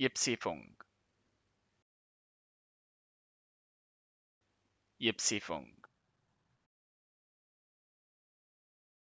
Ihr Psefung.